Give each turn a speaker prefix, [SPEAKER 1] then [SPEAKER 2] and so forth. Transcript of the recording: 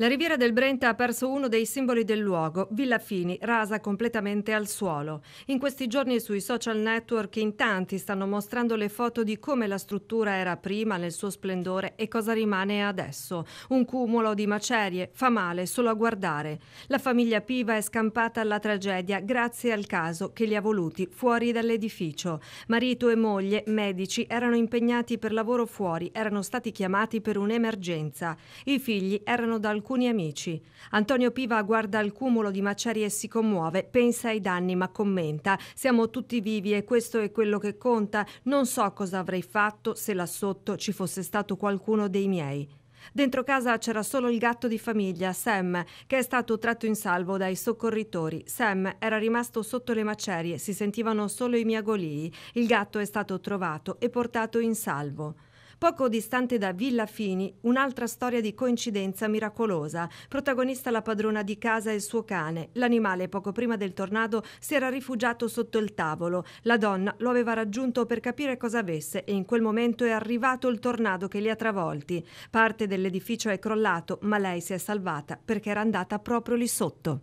[SPEAKER 1] La riviera del Brenta ha perso uno dei simboli del luogo, Villa Fini, rasa completamente al suolo. In questi giorni sui social network in tanti stanno mostrando le foto di come la struttura era prima nel suo splendore e cosa rimane adesso. Un cumulo di macerie fa male solo a guardare. La famiglia Piva è scampata alla tragedia grazie al caso che li ha voluti fuori dall'edificio. Marito e moglie, medici, erano impegnati per lavoro fuori, erano stati chiamati per un'emergenza. I figli erano da alcuni alcuni amici. Antonio Piva guarda il cumulo di macerie e si commuove, pensa ai danni ma commenta «Siamo tutti vivi e questo è quello che conta, non so cosa avrei fatto se là sotto ci fosse stato qualcuno dei miei». Dentro casa c'era solo il gatto di famiglia, Sam, che è stato tratto in salvo dai soccorritori. Sam era rimasto sotto le macerie, si sentivano solo i miagolii. Il gatto è stato trovato e portato in salvo. Poco distante da Villa Fini, un'altra storia di coincidenza miracolosa. Protagonista la padrona di casa e il suo cane. L'animale, poco prima del tornado, si era rifugiato sotto il tavolo. La donna lo aveva raggiunto per capire cosa avesse e in quel momento è arrivato il tornado che li ha travolti. Parte dell'edificio è crollato, ma lei si è salvata perché era andata proprio lì sotto.